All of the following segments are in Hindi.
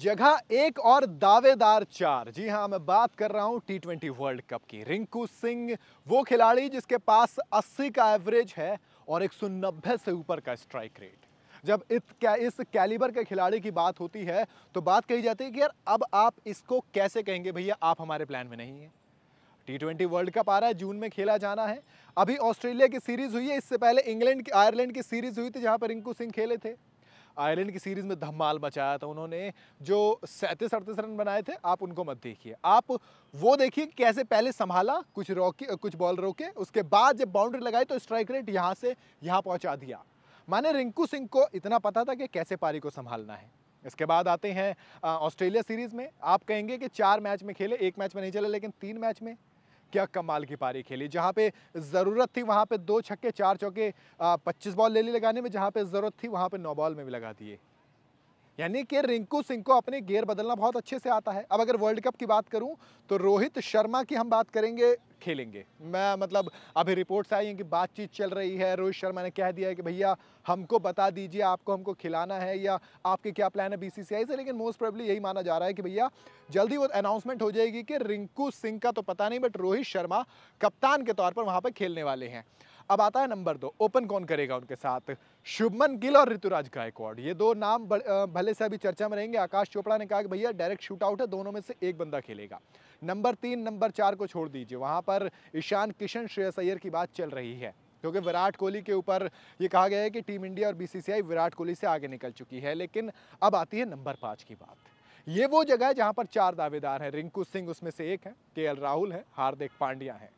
जगह एक और दावेदार चार जी हाँ मैं बात कर रहा हूँ टी ट्वेंटी वर्ल्ड कप की रिंकू सिंह वो खिलाड़ी जिसके पास 80 का एवरेज है और 190 से ऊपर का स्ट्राइक रेट जब इत, क्या, इस कैलिबर के खिलाड़ी की बात होती है तो बात कही जाती है कि यार अब आप इसको कैसे कहेंगे भैया आप हमारे प्लान में नहीं हैं टी ट्वेंटी वर्ल्ड कप आ रहा है जून में खेला जाना है अभी ऑस्ट्रेलिया की सीरीज़ हुई है इससे पहले इंग्लैंड की आयरलैंड की सीरीज़ हुई थी जहाँ पर रिंकू सिंह खेले थे आयरलैंड की सीरीज़ में धमाल मचाया था उन्होंने जो सैंतीस अड़तीस रन बनाए थे आप उनको मत देखिए आप वो देखिए कैसे पहले संभाला कुछ रोके कुछ बॉल रोके उसके बाद जब बाउंड्री लगाई तो स्ट्राइक रेट यहाँ से यहाँ पहुँचा दिया माने रिंकू सिंह को इतना पता था कि कैसे पारी को संभालना है इसके बाद आते हैं ऑस्ट्रेलिया सीरीज़ में आप कहेंगे कि चार मैच में खेले एक मैच में नहीं चले लेकिन तीन मैच में क्या कमाल की पारी खेली जहाँ पे ज़रूरत थी वहाँ पे दो छक्के चार चौके पच्चीस बॉल ले ली लगाने में जहाँ पे ज़रूरत थी वहाँ पे नौ बॉल में भी लगा दिए यानी कि रिंकू सिंह को अपने गेयर बदलना बहुत अच्छे से आता है अब अगर वर्ल्ड कप की बात करूं तो रोहित शर्मा की हम बात करेंगे खेलेंगे मैं मतलब अभी रिपोर्ट्स आई हैं कि बातचीत चल रही है रोहित शर्मा ने कह दिया है कि भैया हमको बता दीजिए आपको हमको खिलाना है या आपके क्या प्लान है बीसीसीआई से लेकिन मोस्ट प्रोबली यही माना जा रहा है कि भैया जल्दी वो अनाउंसमेंट हो जाएगी कि रिंकू सिंह का तो पता नहीं बट रोहित शर्मा कप्तान के तौर पर वहाँ पर खेलने वाले हैं अब आता है नंबर दो ओपन कौन करेगा उनके साथ शुभमन गिल और ऋतुराज गायकवाड़ ये दो नाम भले से अभी चर्चा में रहेंगे आकाश चोपड़ा ने कहा कि भैया डायरेक्ट शूट आउट है दोनों में से एक बंदा खेलेगा नंबर तीन नंबर चार को छोड़ दीजिए वहाँ पर ईशान किशन श्रेयस अय्यर की बात चल रही है क्योंकि विराट कोहली के ऊपर ये कहा गया है कि टीम इंडिया और बीसीसीआई विराट कोहली से आगे निकल चुकी है लेकिन अब आती है नंबर पाँच की बात ये वो जगह है जहाँ पर चार दावेदार हैं रिंकू सिंह उसमें से एक है के राहुल है हार्दिक पांड्या हैं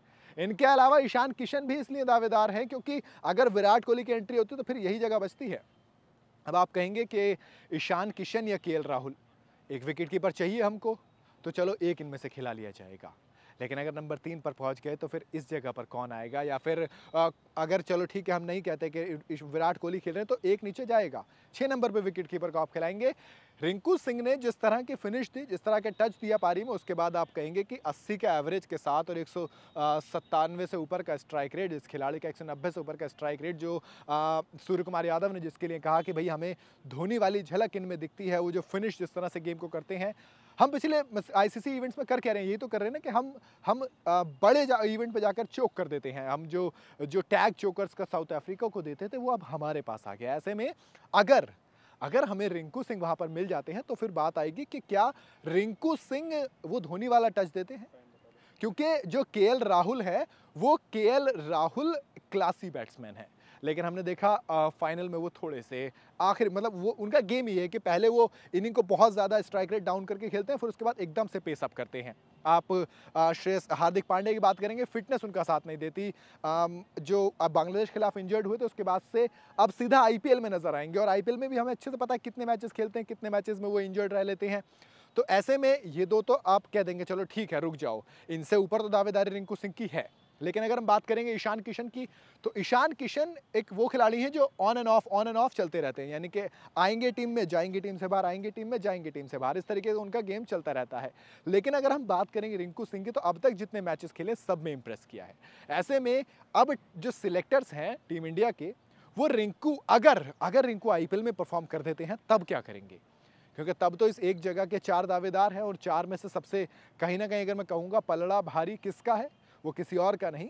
इनके अलावा ईशान किशन भी इसलिए दावेदार हैं क्योंकि अगर विराट कोहली की एंट्री होती तो फिर यही जगह बचती है अब आप कहेंगे कि ईशान किशन या के राहुल एक विकेट कीपर चाहिए हमको तो चलो एक इनमें से खिला लिया जाएगा लेकिन अगर नंबर तीन पर पहुँच गए तो फिर इस जगह पर कौन आएगा या फिर अगर चलो ठीक है हम नहीं कहते कि विराट कोहली खेल रहे हैं तो एक नीचे जाएगा छः नंबर पर विकेट कीपर को आप खिलाएंगे रिंकू सिंह ने जिस तरह की फिनिश दी जिस तरह के टच दिया पारी में उसके बाद आप कहेंगे कि 80 के एवरेज के साथ और एक से ऊपर का स्ट्राइक रेट इस खिलाड़ी का एक से ऊपर का स्ट्राइक रेट जो सूर्य कुमार यादव ने जिसके लिए कहा कि भाई हमें धोनी वाली झलक इनमें दिखती है वो जो फिनिश जिस तरह से गेम को करते हैं हम पिछले आईसीसी इवेंट्स में कर कह रहे हैं ये तो कर रहे हैं ना कि हम हम बड़े इवेंट पे जाकर चोक कर देते हैं हम जो जो टैग चोकर्स का साउथ अफ्रीका को देते थे वो अब हमारे पास आ गया ऐसे में अगर अगर हमें रिंकू सिंह वहाँ पर मिल जाते हैं तो फिर बात आएगी कि क्या रिंकू सिंह वो धोनी वाला टच देते हैं क्योंकि जो के राहुल है वो के राहुल क्लासी बैट्समैन है लेकिन हमने देखा फाइनल में वो थोड़े से आखिर मतलब वो उनका गेम ही है कि पहले वो इनिंग को बहुत ज़्यादा स्ट्राइक रेट डाउन करके खेलते हैं फिर उसके बाद एकदम से पेस अप करते हैं आप श्रेयस हार्दिक पांडे की बात करेंगे फिटनेस उनका साथ नहीं देती जो अब बांग्लादेश के खिलाफ इंजर्ड हुए थे उसके बाद से अब सीधा आईपीएल में नज़र आएंगे और आईपीएल में भी हमें अच्छे से पता है कितने मैचेस खेलते हैं कितने मैचेस में वो इंजर्ड रह लेते हैं तो ऐसे में ये दो तो आप कह देंगे चलो ठीक है रुक जाओ इनसे ऊपर तो दावेदारी रिंकू सिंह की है लेकिन अगर हम बात करेंगे ईशान किशन की तो ईशान किशन एक वो खिलाड़ी हैं जो on and off on and off चलते रहते हैं यानी कि आएंगे टीम में जाएंगे टीम से बाहर आएंगे टीम में जाएंगे टीम से बाहर इस तरीके से उनका गेम चलता रहता है लेकिन अगर हम बात करेंगे रिंकू सिंह की तो अब तक जितने मैचेस खेले सब में इम्प्रेस किया है ऐसे में अब जो सिलेक्टर्स हैं टीम इंडिया के वो रिंकू अगर अगर रिंकू आई में परफॉर्म कर देते हैं तब क्या करेंगे क्योंकि तब तो इस एक जगह के चार दावेदार हैं और चार में से सबसे कहीं ना कहीं अगर मैं कहूँगा पलड़ा भारी किसका है वो किसी और का नहीं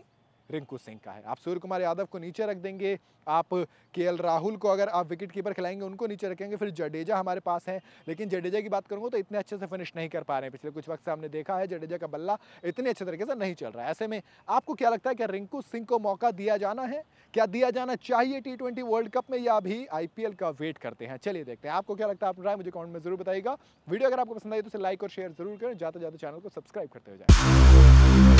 रिंकू सिंह का है आप सूर्य कुमार यादव को नीचे रख देंगे आप के राहुल को अगर आप विकेट कीपर खिलाएंगे उनको नीचे रखेंगे फिर जडेजा हमारे पास हैं लेकिन जडेजा की बात करूँगा तो इतने अच्छे से फिनिश नहीं कर पा रहे हैं पिछले कुछ वक्त से हमने देखा है जडेजा का बल्ला इतने अच्छे तरीके से नहीं चल रहा है ऐसे में आपको क्या लगता है क्या रिंकू सिंह को मौका दिया जाना है क्या दिया जाना चाहिए टी वर्ल्ड कप में या अभी आई का वेट करते हैं चलिए देखते हैं आपको क्या लगता है आप राय मुझे कॉमेंट में जरूर बताइएगा वीडियो अगर आपको पसंद आई तो उसे लाइक और शेयर जरूर करें ज़्यादा ज्यादा चैनल को सब्सक्राइब करते हो जाए